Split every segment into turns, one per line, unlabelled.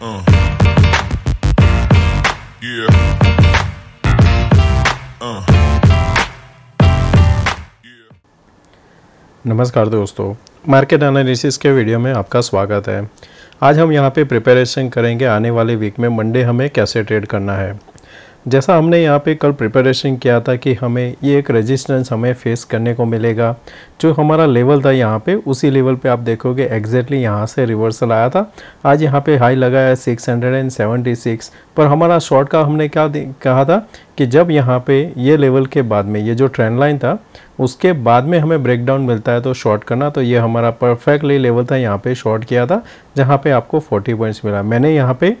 Uh. Yeah. Uh. नमस्कार दोस्तों market analysis के वीडियो में आपका स्वागत है आज हम यहाँ पे प्रिपरेशन करेंगे आने वाले वीक में मंडे हमें कैसे ट्रेड करना है जैसा हमने यहाँ पे कल प्रिपरेशन किया था कि हमें ये एक रेजिस्टेंस हमें फेस करने को मिलेगा जो हमारा लेवल था यहाँ पे उसी लेवल पे आप देखोगे एग्जैक्टली यहाँ से रिवर्सल आया था आज यहाँ पे हाई लगाया six hundred and seventy six पर हमारा शॉर्ट का हमने क्या कहा था कि जब यहाँ पे ये लेवल के बाद में ये जो ट्रेंड लाइन था उसके बाद में हमें ब्रेकडाउन मिलता है तो शॉर्ट करना तो ये हमारा परफेक्टली लेवल था यहाँ पे शॉर्ट किया था जहाँ पे आपको 40 पॉइंट्स मिला मैंने यहाँ पे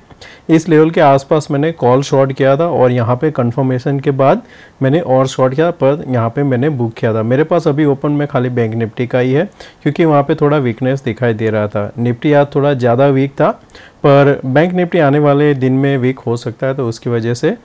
इस लेवल के आसपास मैंने कॉल शॉर्ट किया था और यहाँ पे कंफर्मेशन के बाद मैंने और शॉर्ट किया पर यहाँ पे मैंने बुक किया था मेरे पास अभी ओपन में खाली बैंक निफ्टी का ही है क्योंकि वहाँ पर थोड़ा वीकनेस दिखाई दे रहा था निफ्टी आज थोड़ा ज़्यादा वीक था पर बैंक निफ्टी आने वाले दिन में वीक हो सकता है तो उसकी वजह से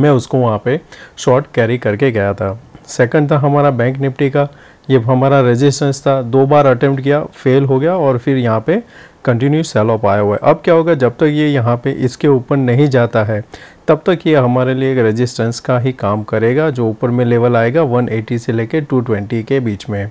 मैं उसको वहाँ पे शॉर्ट कैरी करके गया था सेकंड था हमारा बैंक निफ्टी का ये हमारा रेजिस्टेंस था दो बार अटेम्प्ट किया फेल हो गया और फिर यहाँ पे कंटिन्यू सेल ऑफ आया हुआ है अब क्या होगा जब तक ये यहाँ पे इसके ऊपर नहीं जाता है तब तक ये हमारे लिए एक रेजिस्टेंस का ही काम करेगा जो ऊपर में लेवल आएगा 180 से लेकर 220 के बीच में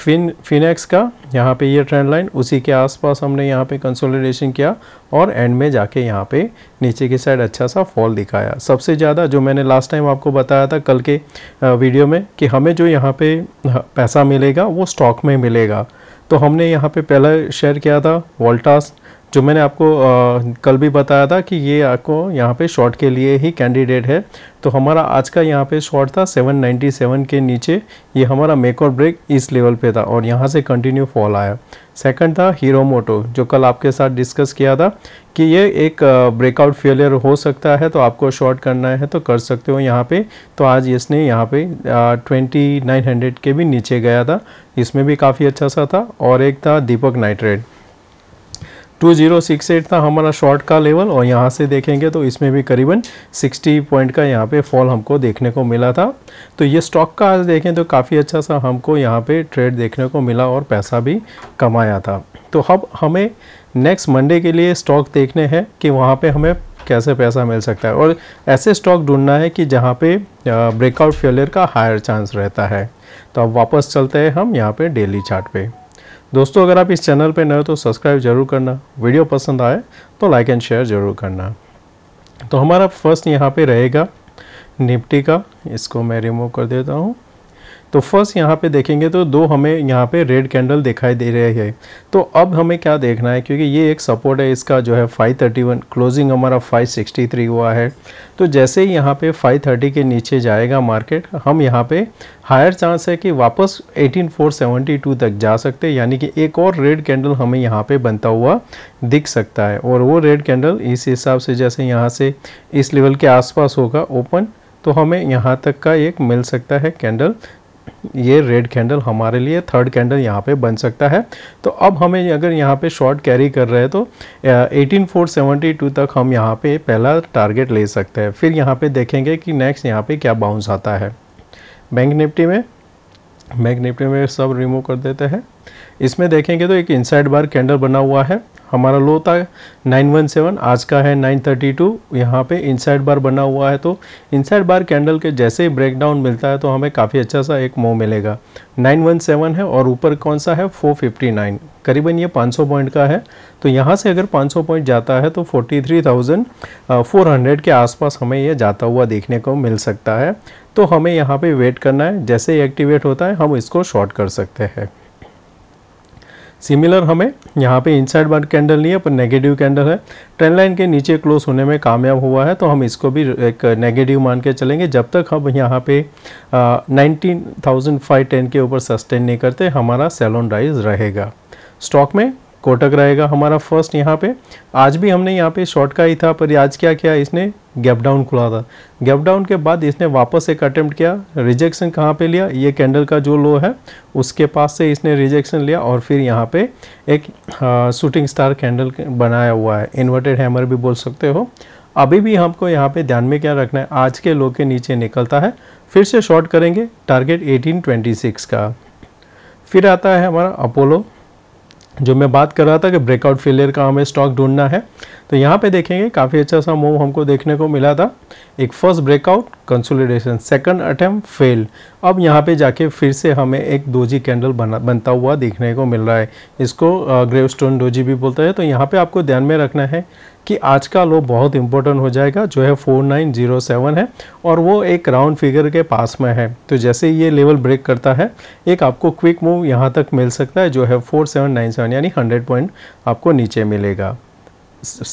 फिन फिनेक्स का यहाँ पे ये ट्रेंड लाइन उसी के आसपास हमने यहाँ पे कंसोलिडेशन किया और एंड में जाके यहाँ पे नीचे की साइड अच्छा सा फॉल दिखाया सबसे ज़्यादा जो मैंने लास्ट टाइम आपको बताया था कल के वीडियो में कि हमें जो यहाँ पे पैसा मिलेगा वो स्टॉक में मिलेगा तो हमने यहाँ पे पहला शेयर किया था वोल्टास जो मैंने आपको आ, कल भी बताया था कि ये आपको यहाँ पे शॉर्ट के लिए ही कैंडिडेट है तो हमारा आज का यहाँ पे शॉर्ट था 797 के नीचे ये हमारा मेक और ब्रेक इस लेवल पे था और यहाँ से कंटिन्यू फॉल आया सेकंड था हीरो मोटो जो कल आपके साथ डिस्कस किया था कि ये एक ब्रेकआउट फेलियर हो सकता है तो आपको शॉर्ट करना है तो कर सकते हो यहाँ पे तो आज इसने यहाँ पे ट्वेंटी नाइन हंड्रेड के भी नीचे गया था इसमें भी काफ़ी अच्छा सा था और एक था दीपक नाइट्रेट 2068 था हमारा शॉर्ट का लेवल और यहाँ से देखेंगे तो इसमें भी करीबन 60 पॉइंट का यहाँ पे फॉल हमको देखने को मिला था तो ये स्टॉक का आज देखें तो काफ़ी अच्छा सा हमको यहाँ पे ट्रेड देखने को मिला और पैसा भी कमाया था तो अब हमें नेक्स्ट मंडे के लिए स्टॉक देखने हैं कि वहाँ पर हमें कैसे पैसा मिल सकता है और ऐसे स्टॉक ढूंढना है कि जहाँ पर ब्रेकआउट फेलियर का हायर चांस रहता है तो अब वापस चलते हैं हम यहाँ पर डेली चार्ट पे दोस्तों अगर आप इस चैनल पर नए हो तो सब्सक्राइब जरूर करना वीडियो पसंद आए तो लाइक एंड शेयर ज़रूर करना तो हमारा फर्स्ट यहाँ पे रहेगा निफ्टी का इसको मैं रिमूव कर देता हूँ तो फर्स्ट यहाँ पे देखेंगे तो दो हमें यहाँ पे रेड कैंडल दिखाई दे रहे हैं तो अब हमें क्या देखना है क्योंकि ये एक सपोर्ट है इसका जो है 531 क्लोजिंग हमारा 563 हुआ है तो जैसे ही यहाँ पे 530 के नीचे जाएगा मार्केट हम यहाँ पे हायर चांस है कि वापस 18472 तक जा सकते हैं यानी कि एक और रेड कैंडल हमें यहाँ पे बनता हुआ दिख सकता है और वो रेड कैंडल इस हिसाब से जैसे यहाँ से इस लेवल के आसपास होगा ओपन तो हमें यहाँ तक का एक मिल सकता है कैंडल ये रेड कैंडल हमारे लिए थर्ड कैंडल यहाँ पे बन सकता है तो अब हमें अगर यहाँ पे शॉर्ट कैरी कर रहे हैं तो 18472 तक हम यहाँ पे पहला टारगेट ले सकते हैं फिर यहाँ पे देखेंगे कि नेक्स्ट यहाँ पे क्या बाउंस आता है बैंक निफ्टी में बैंक निफ्टी में सब रिमूव कर देते हैं इसमें देखेंगे तो एक इनसाइड बार कैंडल बना हुआ है हमारा लो था 917 आज का है 932 यहाँ पर इनसाइड बार बना हुआ है तो इनसाइड बार कैंडल के जैसे ही ब्रेक डाउन मिलता है तो हमें काफ़ी अच्छा सा एक मो मिलेगा 917 है और ऊपर कौन सा है 459 करीबन ये 500 पॉइंट का है तो यहाँ से अगर 500 पॉइंट जाता है तो 43,400 के आसपास हमें ये जाता हुआ देखने को मिल सकता है तो हमें यहाँ पर वेट करना है जैसे ही एक्टिवेट होता है हम इसको शॉर्ट कर सकते हैं सिमिलर हमें यहाँ पे इनसाइड बार कैंडल नहीं है पर नेगेटिव कैंडल है ट्रेंड लाइन के नीचे क्लोज होने में कामयाब हुआ है तो हम इसको भी एक नेगेटिव मान के चलेंगे जब तक हम यहाँ पे नाइनटीन थाउजेंड फाइव टेन के ऊपर सस्टेन नहीं करते हमारा सेलोन राइज रहेगा स्टॉक में कोटक रहेगा हमारा फर्स्ट यहाँ पे आज भी हमने यहाँ पे शॉर्ट का ही था पर आज क्या किया इसने गैप डाउन खुला था गैप डाउन के बाद इसने वापस एक अटेम्प्ट किया रिजेक्शन कहाँ पे लिया ये कैंडल का जो लो है उसके पास से इसने रिजेक्शन लिया और फिर यहाँ पे एक शूटिंग स्टार कैंडल बनाया हुआ है इन्वर्टेड हैमर भी बोल सकते हो अभी भी हमको यहाँ पे ध्यान में क्या रखना है आज के लो के नीचे निकलता है फिर से शॉर्ट करेंगे टारगेट एटीन का फिर आता है हमारा अपोलो जो मैं बात कर रहा था कि ब्रेकआउट फेलियर का हमें स्टॉक ढूंढना है तो यहाँ पे देखेंगे काफ़ी अच्छा सा मूव हमको देखने को मिला था एक first breakout consolidation second attempt fail अब यहाँ पे जाके फिर से हमें एक दोजी कैंडल बना बनता हुआ देखने को मिल रहा है इसको ग्रेव स्टोन डोजी भी बोलता है तो यहाँ पे आपको ध्यान में रखना है कि आज का लो बहुत इंपॉर्टेंट हो जाएगा जो है 4907 है और वो एक राउंड फिगर के पास में है तो जैसे ये लेवल ब्रेक करता है एक आपको क्विक मूव यहाँ तक मिल सकता है जो है 4797 यानी 100 पॉइंट आपको नीचे मिलेगा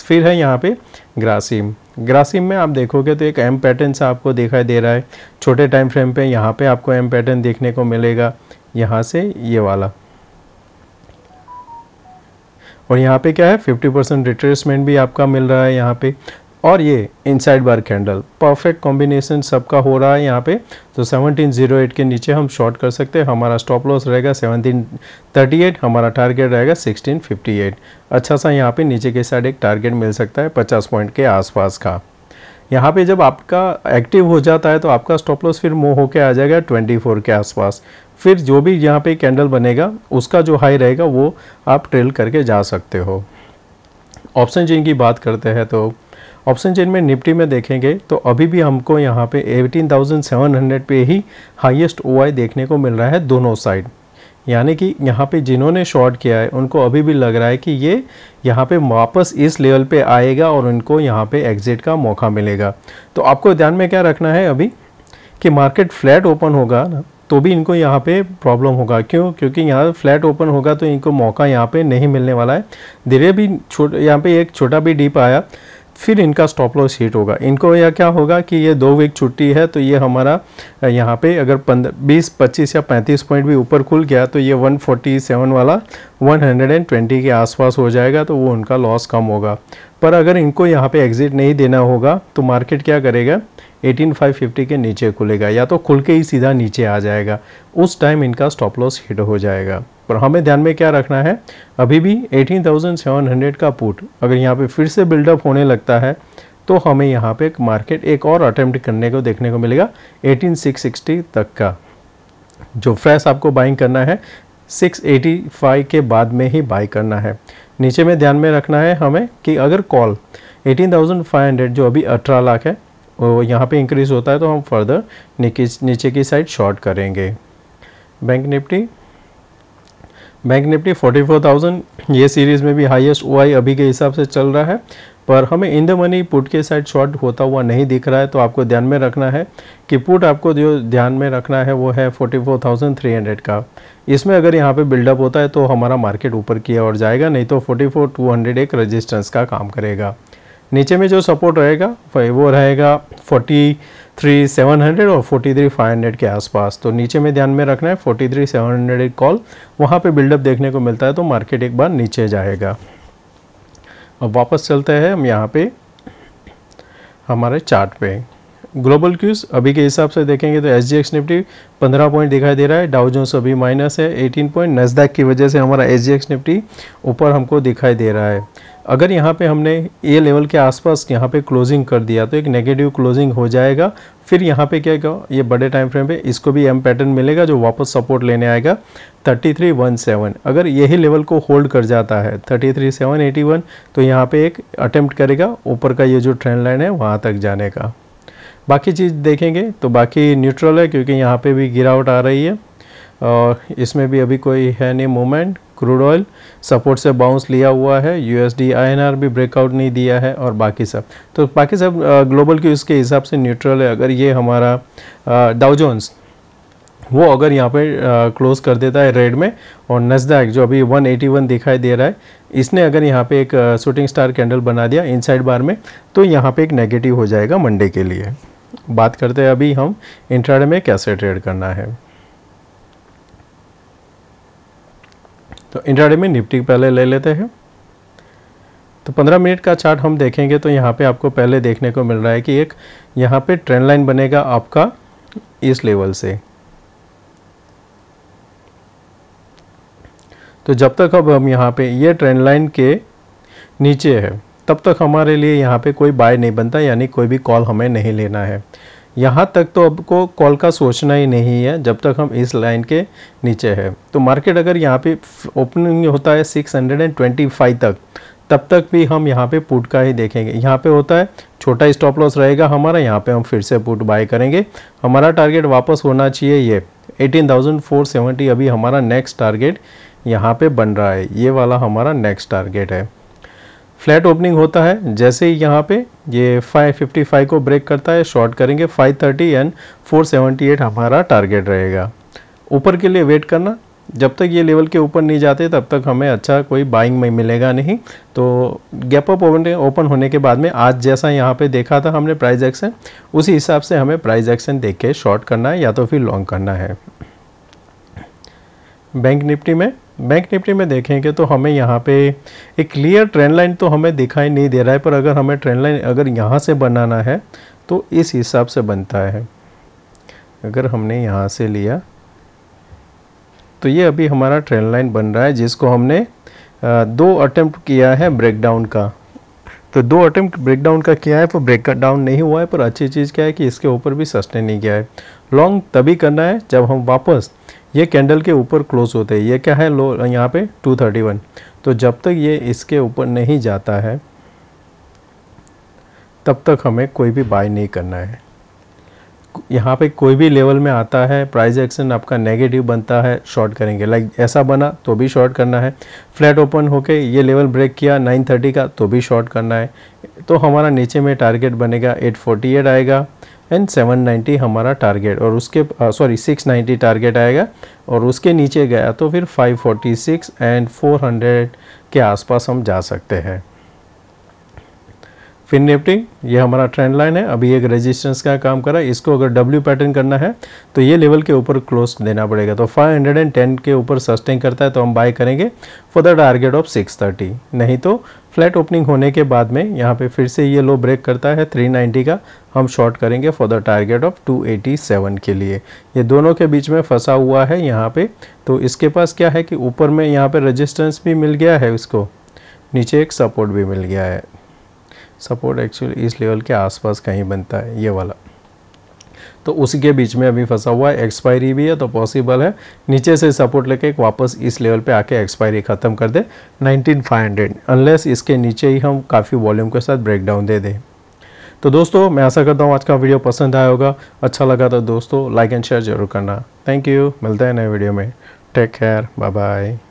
फिर है यहाँ पे ग्रासिम ग्रासिम में आप देखोगे तो एक एम पैटर्न सा आपको दिखाई दे रहा है छोटे टाइम फ्रेम पे यहाँ पे आपको एम पैटर्न देखने को मिलेगा यहाँ से ये वाला और यहाँ पे क्या है 50 परसेंट रिट्रेसमेंट भी आपका मिल रहा है यहाँ पे और ये inside bar candle perfect combination सबका हो रहा है यहाँ पे तो 1708 के नीचे हम शॉर्ट कर सकते हैं हमारा स्टॉप लॉस रहेगा 1738 हमारा टारगेट रहेगा 1658 अच्छा सा यहाँ पे नीचे के साइड एक टारगेट मिल सकता है 50 पॉइंट के आसपास का यहाँ पे जब आपका एक्टिव हो जाता है तो आपका स्टॉप लॉस फिर मूव होके आ जाएगा ट्वेंटी के आसपास फिर जो भी यहाँ पर कैंडल बनेगा उसका जो हाई रहेगा वो आप ट्रेल करके जा सकते हो ऑप्शन जिनकी बात करते हैं तो ऑप्शन चेन में निफ्टी में देखेंगे तो अभी भी हमको यहाँ पे 18,700 पे ही हाईएस्ट ओआई देखने को मिल रहा है दोनों साइड यानी कि यहाँ पे जिन्होंने शॉर्ट किया है उनको अभी भी लग रहा है कि ये यहाँ पे वापस इस लेवल पे आएगा और उनको यहाँ पे एग्जिट का मौका मिलेगा तो आपको ध्यान में क्या रखना है अभी कि मार्केट फ्लैट ओपन होगा ना तो भी इनको यहाँ पे प्रॉब्लम होगा क्यों क्योंकि यहाँ फ्लैट ओपन होगा तो इनको मौका यहाँ पे नहीं मिलने वाला है धीरे भी छोट यहाँ पे एक छोटा भी डीप आया फिर इनका स्टॉप लॉस हिट होगा इनको यह क्या होगा कि ये दो वीक छुट्टी है तो ये हमारा यहाँ पे अगर पंद्रह बीस पच्चीस या पैंतीस पॉइंट भी ऊपर खुल गया तो ये 147 वाला 120 के आसपास हो जाएगा तो वो उनका लॉस कम होगा पर अगर इनको यहाँ पे एग्ज़िट नहीं देना होगा तो मार्केट क्या करेगा 18550 के नीचे खुलेगा या तो खुल के ही सीधा नीचे आ जाएगा उस टाइम इनका स्टॉप लॉस हिट हो जाएगा पर हमें ध्यान में क्या रखना है अभी भी 18,700 का पुट अगर यहाँ पे फिर से बिल्डअप होने लगता है तो हमें यहाँ पे एक मार्केट एक और अटेम्प्ट करने को देखने को मिलेगा 18,660 तक का जो फ्रेश आपको बाइंग करना है 685 के बाद में ही बाई करना है नीचे में ध्यान में रखना है हमें कि अगर कॉल एटीन जो अभी अठारह लाख है वो यहाँ पर इंक्रीज़ होता है तो हम फर्दर नीचे की साइड शॉर्ट करेंगे बैंक निफ्टी बैंक निफ्टी 44,000 ये सीरीज़ में भी हाईएस्ट ओ अभी के हिसाब से चल रहा है पर हमें इन द मनी पुट के साइड शॉर्ट होता हुआ नहीं दिख रहा है तो आपको ध्यान में रखना है कि पुट आपको जो ध्यान में रखना है वो है 44,300 का इसमें अगर यहाँ पे बिल्डअप होता है तो हमारा मार्केट ऊपर की ओर जाएगा नहीं तो 44,200 एक रजिस्टेंस का काम करेगा नीचे में जो सपोर्ट रहेगा वो रहेगा फोर्टी थ्री सेवन हंड्रेड और फोर्टी थ्री फाइव हंड्रेड के आसपास तो नीचे में ध्यान में रखना है forty three seven hundred call वहाँ पर बिल्डअप देखने को मिलता है तो मार्केट एक बार नीचे जाएगा अब वापस चलते हैं हम यहाँ पे हमारे चार्ट पे ग्लोबल क्यूज़ अभी के हिसाब से देखेंगे तो एस जी एक्स निफ्टी पंद्रह पॉइंट दिखाई दे रहा है डाउ जोन्स अभी माइनस है एटीन पॉइंट नजदैक की वजह से हमारा एस जी एक्स निफ्टी ऊपर हमको दिखाई दे रहा है अगर यहाँ पे हमने ए लेवल के आसपास यहाँ पे क्लोजिंग कर दिया तो एक नेगेटिव क्लोजिंग हो जाएगा फिर यहाँ पे क्या कहो ये बड़े टाइम फ्रेम पे इसको भी एम पैटर्न मिलेगा जो वापस सपोर्ट लेने आएगा 3317 अगर यही लेवल को होल्ड कर जाता है 33781 तो यहाँ पे एक अटेम्प्ट करेगा ऊपर का ये जो ट्रेंड लाइन है वहाँ तक जाने का बाकी चीज़ देखेंगे तो बाकी न्यूट्रल है क्योंकि यहाँ पर भी गिरावट आ रही है और इसमें भी अभी कोई है नहीं मोमेंट क्रूड ऑयल सपोर्ट से बाउंस लिया हुआ है यू एस भी ब्रेकआउट नहीं दिया है और बाकी सब तो बाकी सब ग्लोबल की उसके हिसाब से न्यूट्रल है अगर ये हमारा डाउजोन्स वो अगर यहाँ पे क्लोज़ कर देता है रेड में और नजदाक जो अभी 181 दिखाई दे रहा है इसने अगर यहाँ पे एक शूटिंग स्टार कैंडल बना दिया इनसाइड बार में तो यहाँ पे एक नेगेटिव हो जाएगा मंडे के लिए बात करते हैं अभी हम इंट्राडे में कैसे ट्रेड करना है तो इंट्राडे में निफ्टी पहले ले लेते हैं तो 15 मिनट का चार्ट हम देखेंगे तो यहाँ पे आपको पहले देखने को मिल रहा है कि एक यहाँ पे ट्रेंड लाइन बनेगा आपका इस लेवल से तो जब तक अब हम यहाँ पे ये ट्रेंड लाइन के नीचे है तब तक हमारे लिए यहाँ पे कोई बाय नहीं बनता यानी कोई भी कॉल हमें नहीं लेना है यहाँ तक तो आपको कॉल का सोचना ही नहीं है जब तक हम इस लाइन के नीचे है तो मार्केट अगर यहाँ पे ओपनिंग होता है 625 तक तब तक भी हम यहाँ पे पुट का ही देखेंगे यहाँ पे होता है छोटा स्टॉप लॉस रहेगा हमारा यहाँ पे हम फिर से पुट बाय करेंगे हमारा टारगेट वापस होना चाहिए ये 18,470 अभी हमारा नेक्स्ट टारगेट यहाँ पे बन रहा है ये वाला हमारा नेक्स्ट टारगेट है फ्लैट ओपनिंग होता है जैसे ही यहाँ पे ये 555 को ब्रेक करता है शॉर्ट करेंगे 530 एंड 478 हमारा टारगेट रहेगा ऊपर के लिए वेट करना जब तक ये लेवल के ऊपर नहीं जाते तब तक हमें अच्छा कोई बाइंग में मिलेगा नहीं तो गैप अप ओपन होने के बाद में आज जैसा यहाँ पे देखा था हमने प्राइस एक्शन उसी हिसाब से हमें प्राइस एक्शन देख के शॉर्ट करना है या तो फिर लॉन्ग करना है बैंक निफ्टी में बैंक निफ्टी में देखेंगे तो हमें यहाँ पे एक क्लियर ट्रेंड लाइन तो हमें दिखाई नहीं दे रहा है पर अगर हमें ट्रेंड लाइन अगर यहाँ से बनाना है तो इस हिसाब से बनता है अगर हमने यहाँ से लिया तो ये अभी हमारा ट्रेंड लाइन बन रहा है जिसको हमने दो अटेम्प्ट किया है ब्रेकडाउन का तो दो अटेम्प्ट ब्रेकडाउन का किया है पर ब्रेकडाउन नहीं हुआ है पर अच्छी चीज़ क्या है कि इसके ऊपर भी सस्टेन नहीं किया है लॉन्ग तभी करना है जब हम वापस ये कैंडल के ऊपर क्लोज होते हैं ये क्या है लो यहाँ पे 231 तो जब तक ये इसके ऊपर नहीं जाता है तब तक हमें कोई भी बाय नहीं करना है यहाँ पे कोई भी लेवल में आता है प्राइस एक्शन आपका नेगेटिव बनता है शॉर्ट करेंगे लाइक ऐसा बना तो भी शॉर्ट करना है फ्लैट ओपन होके ये लेवल ब्रेक किया 930 का तो भी शॉर्ट करना है तो हमारा नीचे में टारगेट बनेगा 848 आएगा एंड 790 हमारा टारगेट और उसके सॉरी 690 टारगेट आएगा और उसके नीचे गया तो फिर 546 एंड 400 के आसपास हम जा सकते हैं फिन निफ्टी ये हमारा ट्रेंड लाइन है अभी एक रेजिस्टेंस का काम करा इसको अगर डब्ल्यू पैटर्न करना है तो ये लेवल के ऊपर क्लोज देना पड़ेगा तो 510 के ऊपर सस्टेन करता है तो हम बाय करेंगे फॉर द टारगेट ऑफ 630 नहीं तो फ्लैट ओपनिंग होने के बाद में यहाँ पे फिर से ये लो ब्रेक करता है 390 का हम शॉर्ट करेंगे फॉर द टारगेट ऑफ 287 के लिए ये दोनों के बीच में फंसा हुआ है यहाँ पे तो इसके पास क्या है कि ऊपर में यहाँ पे रजिस्टेंस भी मिल गया है इसको नीचे एक सपोर्ट भी मिल गया है सपोर्ट एक्चुअली इस लेवल के आसपास कहीं बनता है ये वाला तो उसी के बीच में अभी फंसा हुआ है एक्सपायरी भी है तो पॉसिबल है नीचे से सपोर्ट लेके एक वापस इस लेवल पे आके एक्सपायरी ख़त्म कर दे 19500 अनलेस इसके नीचे ही हम काफ़ी वॉल्यूम के साथ ब्रेकडाउन दे दें तो दोस्तों मैं ऐसा करता हूँ आज का वीडियो पसंद आया होगा अच्छा लगा तो दोस्तों लाइक एंड शेयर जरूर करना थैंक यू मिलता है नए वीडियो में टेक केयर बाय बाय